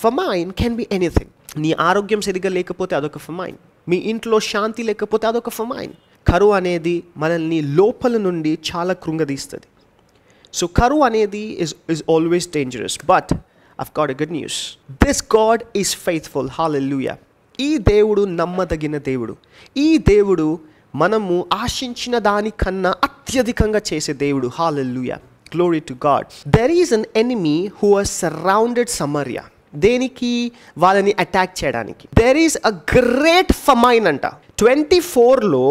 Famine can be anything నీ ఆరోగ్యం సరిగ్గా లేకపోతే అదొక ఫమైన్ మీ ఇంట్లో శాంతి లేకపోతే అదొక ఫమైన్ కరువు అనేది మనల్ని లోపల నుండి చాలా కృంగదీస్తుంది సో కరువు అనేది is is always dangerous but I've got a good news this God is faithful hallelujah ఈ దేవుడు నమ్మదగిన దేవుడు ఈ దేవుడు మనము ఆశించిన దానికన్నా అత్యధికంగా చేసే దేవుడు hallelujah glory to God there is an enemy who are surrounded Samaria దేనికి వాళ్ళని అటాక్ చేయడానికి there is a great famine అంట ట్వంటీ ఫోర్లో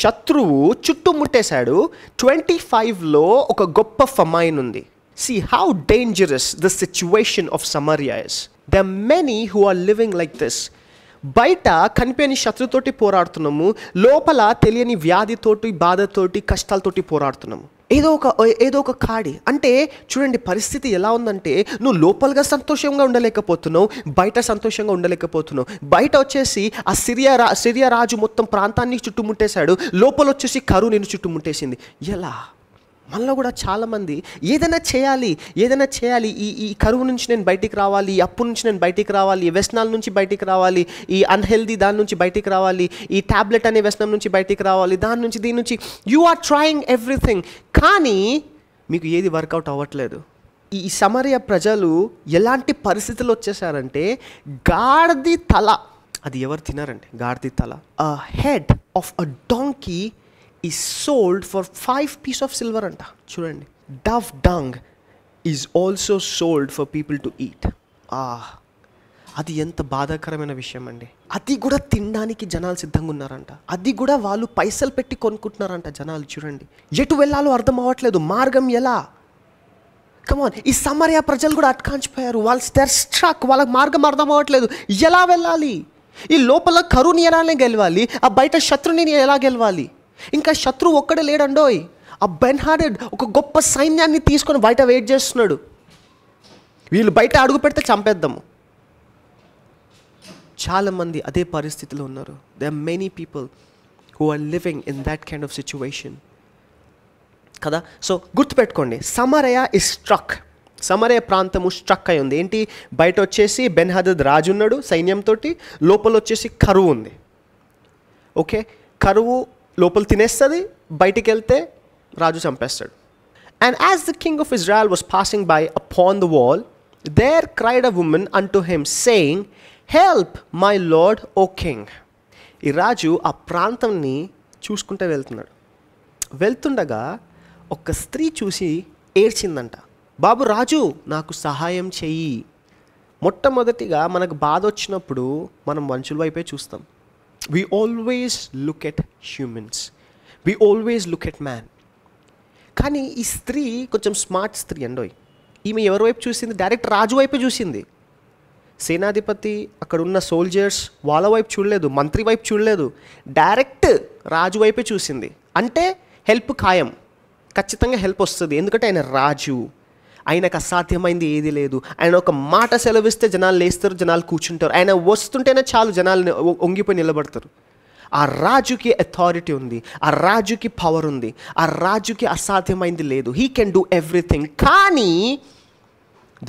శత్రువు చుట్టుముట్టేశాడు ట్వంటీ ఫైవ్లో ఒక గొప్ప ఫమైన్ ఉంది see how dangerous the situation of Samaria the many who are living like this బయట కనిపించని శత్రుతోటి పోరాడుతున్నాము లోపల తెలియని వ్యాధితోటి బాధతోటి కష్టాలతోటి పోరాడుతున్నాము ఏదో ఒక ఏదో ఒక కాడి అంటే చూడండి పరిస్థితి ఎలా ఉందంటే నువ్వు లోపలగా సంతోషంగా ఉండలేకపోతున్నావు బయట సంతోషంగా ఉండలేకపోతున్నావు బయట వచ్చేసి ఆ సిరియా రా సిరియా రాజు మొత్తం ప్రాంతాన్ని చుట్టుముట్టేశాడు లోపల వచ్చేసి కరువు నేను చుట్టుముట్టేసింది ఎలా మనలో కూడా చాలామంది ఏదైనా చేయాలి ఏదైనా చేయాలి ఈ ఈ కరువు నుంచి నేను బయటికి రావాలి ఈ అప్పు నుంచి నేను బయటికి రావాలి ఈ వ్యసనాల నుంచి బయటికి రావాలి ఈ అన్హెల్దీ దాని నుంచి బయటికి రావాలి ఈ ట్యాబ్లెట్ అనే వ్యసనం నుంచి బయటికి రావాలి దాని నుంచి దీని నుంచి యు ఆర్ ట్రయింగ్ ఎవ్రీథింగ్ కానీ మీకు ఏది వర్కౌట్ అవ్వట్లేదు ఈ సమరయ ప్రజలు ఎలాంటి పరిస్థితులు వచ్చేసారంటే గాడిది తల అది ఎవరు తినారండి గాడిది తల హెడ్ ఆఫ్ అ డాంకీ ఈ sold for five piece of silver అంట చూడండి dove dung is also sold for people to eat ఆ అది ఎంత బాధాకరమైన విషయం అండి అది కూడా తినడానికి జనాలు సిద్ధంగా ఉన్నారంట అది కూడా వాళ్ళు పైసలు పెట్టి కొనుక్కుంటున్నారంట జనాలు చూడండి ఎటు వెళ్ళాలో అర్థం అవ్వట్లేదు మార్గం ఎలా కమాన్ ఈ ఆ ప్రజలు కూడా అట్కాంచిపోయారు వాళ్ళ స్టెర్ స్ట్రక్ వాళ్ళకి మార్గం అర్థం అవ్వట్లేదు ఎలా వెళ్ళాలి ఈ లోపల కరుని ఎలానే గెలవాలి ఆ బయట శత్రుని ఎలా గెలవాలి ఇంకా శత్రువు ఒక్కడే లేడండోయ్ ఆ బెన్హార్డెడ్ ఒక గొప్ప సైన్యాన్ని తీసుకొని బయట వెయిట్ చేస్తున్నాడు వీళ్ళు బయట అడుగు పెడితే చంపేద్దాము చాలామంది అదే పరిస్థితిలో ఉన్నారు they are many people who are living in that kind of situation కదా సో గుర్తుపెట్టుకోండి సమరయ ఇస్ స్ట్రక్ సమరయ ప్రాంతము స్ట్రక్ అయి ఉంది ఏంటి బయట వచ్చేసి బెన్హదద్ రాజు ఉన్నాడు సైన్యంతో లోపల వచ్చేసి కరువు ఉంది ఓకే కరువు లోపల తినేస్తుంది బయటికి వెళ్తే రాజు చంపేస్తాడు and as the king of Israel was passing by upon the wall there cried a woman unto him saying help my lord O king ఈ రాజు ఆ ప్రాంతంని చూసుకుంటే వెళ్తున్నాడు వెళ్తుండగా ఒక స్త్రీ చూసి ఏడ్చిందంట బాబు రాజు నాకు సహాయం చెయ్యి మొట్టమొదటిగా మనకు బాధ వచ్చినప్పుడు మనం మనుషుల వైపే చూస్తాం we always look at humans we always look at man కానీ ఈ స్త్రీ కొంచెం స్మార్ట్ స్త్రీ అండోయ్ ఈమె ఎవరి వైపు చూసింది డైరెక్ట్ రాజు వైపు చూసింది సేనాధిపతి అక్కడున్న సోల్జర్స్ వాళ్ళ వైపు చూడలేదు మంత్రి వైపు చూడలేదు డైరెక్ట్ రాజు వైపే చూసింది అంటే హెల్ప్ ఖాయం ఖచ్చితంగా హెల్ప్ వస్తుంది ఎందుకంటే ఆయన రాజు ఆయనకు అసాధ్యమైంది ఏది లేదు ఆయన ఒక మాట సెలవిస్తే జనాలు లేస్తారు జనాలు కూర్చుంటారు ఆయన వస్తుంటేనే చాలు జనాలు ఒంగిపోయి నిలబడతారు ఆ రాజుకి అథారిటీ ఉంది ఆ రాజుకి పవర్ ఉంది ఆ రాజుకి అసాధ్యమైంది లేదు హీ కెన్ డూ ఎవ్రీథింగ్ కానీ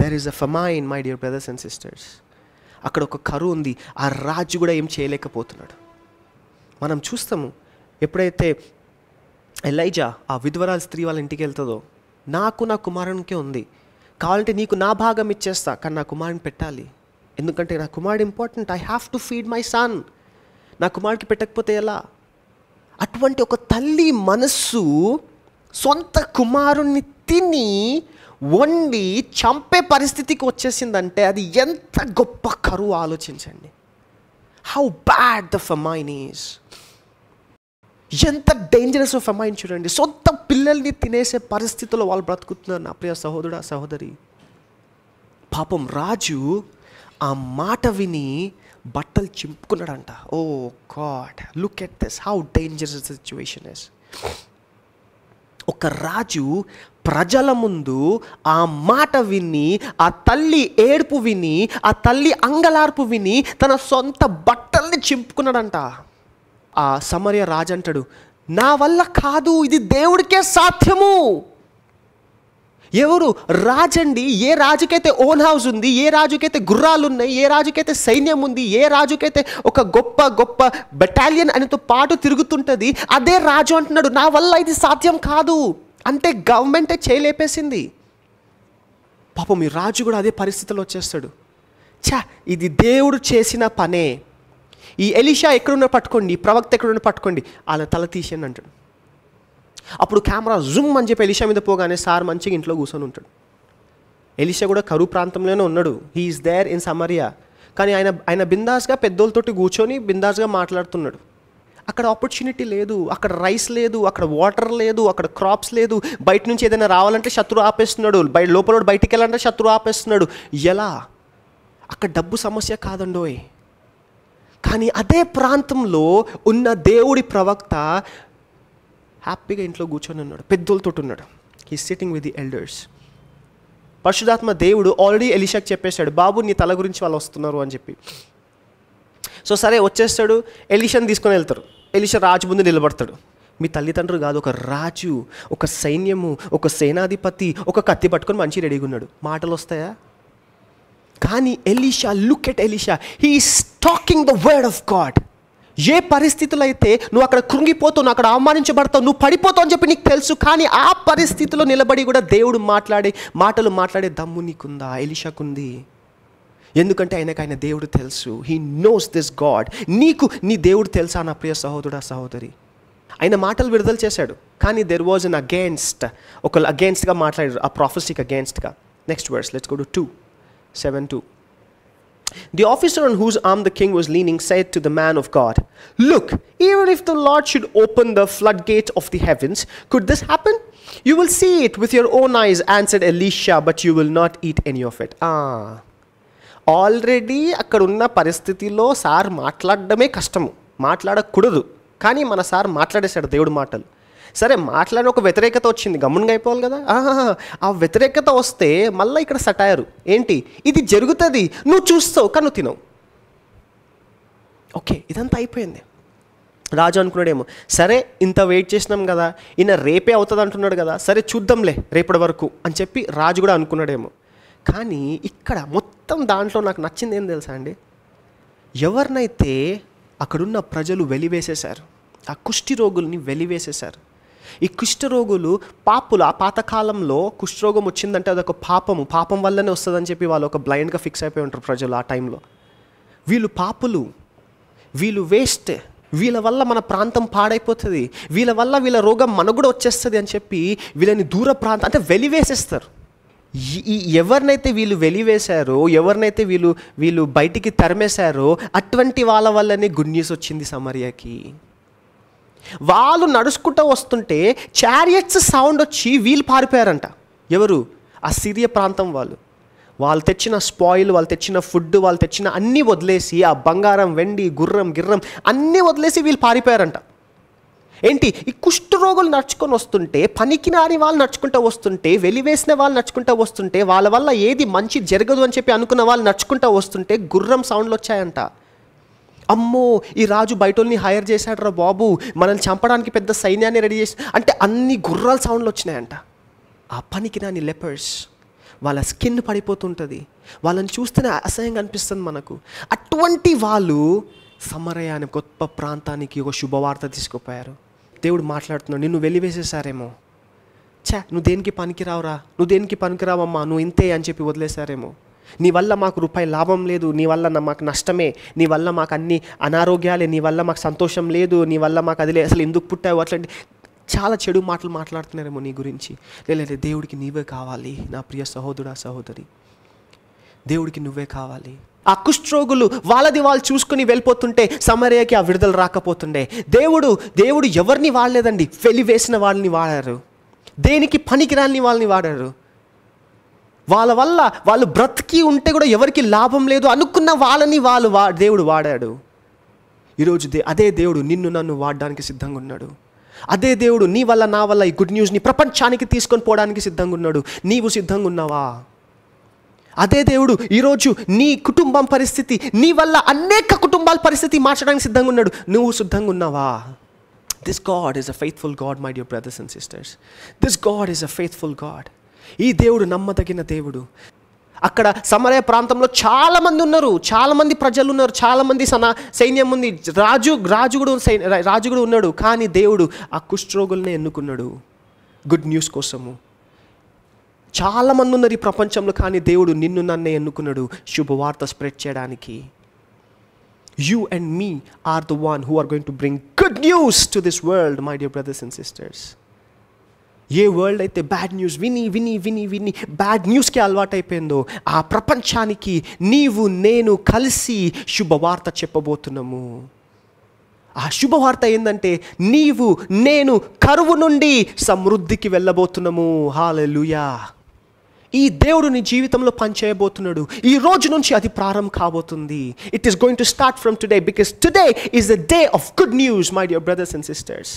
there is a in my dear brothers and sisters అక్కడ ఒక కరువు ఉంది ఆ రాజు కూడా ఏం చేయలేకపోతున్నాడు మనం చూస్తాము ఎప్పుడైతే ఎలైజా ఆ విధ్వరాలు స్త్రీ వాళ్ళ ఇంటికి వెళ్తుందో నాకు నా కుమారునికే ఉంది కావాలంటే నీకు నా భాగం ఇచ్చేస్తా కానీ నా కుమారుని పెట్టాలి ఎందుకంటే నా కుమారుడు important I have to feed my son నా కుమారుడికి పెట్టకపోతే ఎలా అటువంటి ఒక తల్లి మనస్సు సొంత కుమారుణ్ణి తిని వండి చంపే పరిస్థితికి వచ్చేసిందంటే అది ఎంత గొప్ప కరువు ఆలోచించండి how bad the famine is ఎంత డేంజరస్ ఆఫ్ అమ్మాయిని చూడండి సొంత పిల్లల్ని తినేసే పరిస్థితుల్లో వాళ్ళు బ్రతుకుతున్నారు నా ప్రియ సహోదరుడు సహోదరి పాపం రాజు ఆ మాట విని బట్టలు చింపుకున్నాడంట oh God look at this how dangerous situation is ఒక రాజు ప్రజల ముందు ఆ మాట విని ఆ తల్లి ఏడుపు విని ఆ తల్లి అంగలార్పు విని తన సొంత బట్టల్ని చింపుకున్నాడంట ఆ సమర్య రాజు అంటాడు నా వల్ల కాదు ఇది దేవుడికే సాధ్యము ఎవరు రాజండి ఏ రాజుకైతే ఓన్ హౌస్ ఉంది ఏ రాజుకైతే గుర్రాలు ఉన్నాయి ఏ రాజుకైతే సైన్యం ఉంది ఏ రాజుకైతే ఒక గొప్ప గొప్ప బెటాలియన్ అనితో పాటు తిరుగుతుంటుంది అదే రాజు అంటున్నాడు నా వల్ల ఇది సాధ్యం కాదు అంటే గవర్నమెంటే చేయలేపేసింది పాపం ఈ రాజు కూడా అదే పరిస్థితిలో వచ్చేస్తాడు చా ఇది దేవుడు చేసిన పనే ఈ ఎలిషా ఎక్కడున్నా పట్టుకోండి ప్రవక్త ఎక్కడున్నా పట్టుకోండి వాళ్ళ తల తీసేయండి అంటాడు అప్పుడు కెమెరా జుమ్ అని చెప్పి ఎలిషా మీద పోగానే సార్ మంచిగా ఇంట్లో కూర్చొని ఉంటాడు ఎలిషా కూడా కరువు ప్రాంతంలోనే ఉన్నాడు హీఈస్ దేర్ ఇన్ సమరియా కానీ ఆయన ఆయన బిందాస్గా పెద్దోళ్ళతోటి కూర్చొని బిందాస్గా మాట్లాడుతున్నాడు అక్కడ ఆపర్చునిటీ లేదు అక్కడ రైస్ లేదు అక్కడ వాటర్ లేదు అక్కడ క్రాప్స్ లేదు బయట నుంచి ఏదైనా రావాలంటే శత్రు ఆపేస్తున్నాడు బయట లోపల బయటికి వెళ్ళాలంటే శత్రు ఆపేస్తున్నాడు ఎలా అక్కడ డబ్బు సమస్య కాదండోయ్ కానీ అదే ప్రాంతంలో ఉన్న దేవుడి ప్రవక్త హ్యాపీగా ఇంట్లో కూర్చొని ఉన్నాడు పెద్దోళ్ళతో ఉన్నాడు he sitting with the elders పరశుధాత్మ దేవుడు ఆల్రెడీ ఎలిషాక్ చెప్పేశాడు బాబు నీ తల గురించి వాళ్ళు వస్తున్నారు అని చెప్పి సో సరే వచ్చేస్తాడు ఎలిషాని తీసుకొని వెళ్తారు ఎలిషా రాజు ముందు నిలబడతాడు మీ తల్లిదండ్రులు కాదు ఒక రాజు ఒక సైన్యము ఒక సేనాధిపతి ఒక కత్తి పట్టుకొని మంచి రెడీగా ఉన్నాడు మాటలు వస్తాయా కానీ Elisha look at Elisha he talking the word of God ఏ పరిస్థితులు అయితే నువ్వు అక్కడ కృంగిపోతావు నువ్వు అక్కడ అవమానించబడతావు నువ్వు పడిపోతావు అని చెప్పి నీకు తెలుసు కానీ ఆ పరిస్థితిలో నిలబడి కూడా దేవుడు మాట్లాడే మాటలు మాట్లాడే దమ్ము నీకుందా ఎలిషాకుంది ఎందుకంటే ఆయనకు ఆయన దేవుడు తెలుసు హీ నోస్ దిస్ గాడ్ నీకు నీ దేవుడు తెలుసా నా ప్రియ సహోదరుడు సహోదరి ఆయన మాటలు విడుదల చేశాడు కానీ దెర్ వాజ్ అన్ అగేన్స్ట్ ఒక అగేన్స్ట్గా మాట్లాడారు ఆ ప్రాఫెసీకి అగేన్స్ట్గా next words let's go to two 7 2. The officer on whose arm the king was leaning said to the man of God, Look, even if the Lord should open the floodgate of the heavens, could this happen? You will see it with your own eyes, answered Elisha, but you will not eat any of it. Ah. Already అక్కడున్న పరిస్థితిలో sir మాట్లాడడమే కష్టము మాట్లాడకూడదు కానీ మన sir మాట్లాడేశాడు దేవుడు మాటలు సరే మాట్లాడిన ఒక వ్యతిరేకత వచ్చింది గమ్మునుగా అయిపోవాలి కదా ఆ వ్యతిరేకత వస్తే మళ్ళీ ఇక్కడ సటాయరు ఏంటి ఇది జరుగుతుంది నువ్వు చూస్తావు కన్ను తినవు ఓకే ఇదంతా అయిపోయింది రాజు అనుకున్నాడేమో సరే ఇంత వెయిట్ చేసినాం కదా ఈయన రేపే అవుతుంది అంటున్నాడు కదా సరే చూద్దాంలే రేపటి వరకు అని చెప్పి రాజు కూడా అనుకున్నాడేమో కానీ ఇక్కడ మొత్తం దాంట్లో నాకు నచ్చింది ఏం తెలుసా అండి ఎవరినైతే అక్కడున్న ప్రజలు వెలివేసేశారు ఆ కుష్టి రోగుల్ని వెలివేసేశారు ఈ కుష్ఠరోగులు పాపులు ఆ పాతకాలంలో కుష్ఠరోగం వచ్చిందంటే అదొక పాపము పాపం వల్లనే వస్తుందని చెప్పి వాళ్ళు ఒక బ్లైండ్గా ఫిక్స్ అయిపోయి ఉంటారు ప్రజలు ఆ టైంలో వీళ్ళు పాపులు వీళ్ళు వేస్ట్ వీళ్ళ వల్ల మన ప్రాంతం పాడైపోతుంది వీళ్ళ వల్ల వీళ్ళ రోగం మనకు కూడా వచ్చేస్తుంది అని చెప్పి వీళ్ళని దూర ప్రాంతం అంటే వెలివేసేస్తారు ఈ ఎవరినైతే వీళ్ళు వెలివేశారో ఎవరినైతే వీళ్ళు వీళ్ళు బయటికి తరిమేశారో అటువంటి వాళ్ళ వల్లనే గుడ్ న్యూస్ వచ్చింది సమర్యాకి వాళ్ళు నడుచుకుంటూ వస్తుంటే చారియట్స్ సౌండ్ వచ్చి వీళ్ళు పారిపోయారంట ఎవరు ఆ సిరియ ప్రాంతం వాళ్ళు వాళ్ళు తెచ్చిన స్పాయిల్ వాళ్ళు తెచ్చిన ఫుడ్ వాళ్ళు తెచ్చిన అన్నీ వదిలేసి ఆ బంగారం వెండి గుర్రం గిర్రం అన్నీ వదిలేసి వీళ్ళు పారిపోయారంట ఏంటి ఈ కుష్ఠరోగులు నడుచుకొని వస్తుంటే పనికినారి వాళ్ళు నడుచుకుంటూ వస్తుంటే వెలివేసిన వాళ్ళు నడుచుకుంటూ వస్తుంటే వాళ్ళ వల్ల ఏది మంచి జరగదు అని చెప్పి అనుకున్న వాళ్ళు నడుచుకుంటూ వస్తుంటే గుర్రం సౌండ్లు వచ్చాయంట అమ్మో ఈ రాజు బయటోల్ని హైర్ చేశాడు రా బాబు మనల్ని చంపడానికి పెద్ద సైన్యాన్ని రెడీ చేసి అంటే అన్ని గుర్రాల సౌండ్లు వచ్చినాయంట ఆ పనికి నాని లెపర్స్ వాళ్ళ స్కిన్ పడిపోతుంటుంది వాళ్ళని చూస్తేనే అసహ్యంగా అనిపిస్తుంది మనకు అటువంటి వాళ్ళు సమరయ్య అనే గొప్ప ప్రాంతానికి ఒక శుభవార్త తీసుకుపోయారు దేవుడు మాట్లాడుతున్నాడు నిన్ను వెలివేసేసారేమో చా నువ్వు దేనికి పనికిరావురా నువ్వు దేనికి పనికిరావమ్మా నువ్వు ఇంతే అని చెప్పి వదిలేశారేమో నీ వల్ల మాకు రూపాయి లాభం లేదు నీ వల్ల మాకు నష్టమే నీ వల్ల మాకు అన్ని అనారోగ్యాలే నీ వల్ల మాకు సంతోషం లేదు నీ వల్ల మాకు అది అసలు ఎందుకు పుట్టావు అట్లాంటి చాలా చెడు మాటలు మాట్లాడుతున్నారేమో నీ గురించి లేదు దేవుడికి నీవే కావాలి నా ప్రియ సహోదరుడా సహోదరి దేవుడికి నువ్వే కావాలి ఆ కుష్ట్రోగులు వాళ్ళది వాళ్ళు చూసుకుని వెళ్ళిపోతుంటే సమరయ్యకి ఆ విడుదల రాకపోతుండే దేవుడు దేవుడు ఎవరిని వాడలేదండి వెలివేసిన వాళ్ళని వాడారు దేనికి పనికిరాని వాళ్ళని వాడారు వాళ్ళ వల్ల వాళ్ళు బ్రతికి ఉంటే కూడా ఎవరికి లాభం లేదు అనుకున్న వాళ్ళని వాళ్ళు వా దేవుడు వాడాడు ఈరోజు దే అదే దేవుడు నిన్ను నన్ను వాడడానికి సిద్ధంగా ఉన్నాడు అదే దేవుడు నీ వల్ల నా వల్ల ఈ గుడ్ న్యూస్ని ప్రపంచానికి తీసుకొని పోవడానికి సిద్ధంగా ఉన్నాడు నీవు సిద్ధంగా ఉన్నావా అదే దేవుడు ఈరోజు నీ కుటుంబం పరిస్థితి నీ వల్ల అనేక కుటుంబాల పరిస్థితి మార్చడానికి సిద్ధంగా ఉన్నాడు నువ్వు సిద్ధంగా ఉన్నావా this God is a faithful God my dear brothers and sisters this God is a faithful God ఈ దేవుడు నమ్మదగిన దేవుడు అక్కడ సమరయ ప్రాంతంలో చాలామంది ఉన్నారు చాలామంది ప్రజలు ఉన్నారు చాలామంది సన సైన్యం ఉంది రాజు రాజు కూడా రాజు కూడా ఉన్నాడు కానీ దేవుడు ఆ కుష్ఠరోగులనే ఎన్నుకున్నాడు గుడ్ న్యూస్ కోసము చాలామంది ఉన్నారు ఈ ప్రపంచంలో కానీ దేవుడు నిన్ను నన్నే ఎన్నుకున్నాడు శుభవార్త స్ప్రెడ్ చేయడానికి you and me are the one who are going to bring good news to this world my dear brothers and sisters ఏ వరల్డ్ అయితే బ్యాడ్ న్యూస్ విని విని విని విని బ్యాడ్ న్యూస్కి అలవాటైపోయిందో ఆ ప్రపంచానికి నీవు నేను కలిసి శుభవార్త చెప్పబోతున్నాము ఆ శుభవార్త ఏంటంటే నీవు నేను కరువు నుండి సమృద్ధికి వెళ్ళబోతున్నాము హాలెలుయా ఈ దేవుడు నీ జీవితంలో పనిచేయబోతున్నాడు ఈ రోజు నుంచి అది ప్రారంభం కాబోతుంది it is going to start from today because today is the day of good news my dear brothers and sisters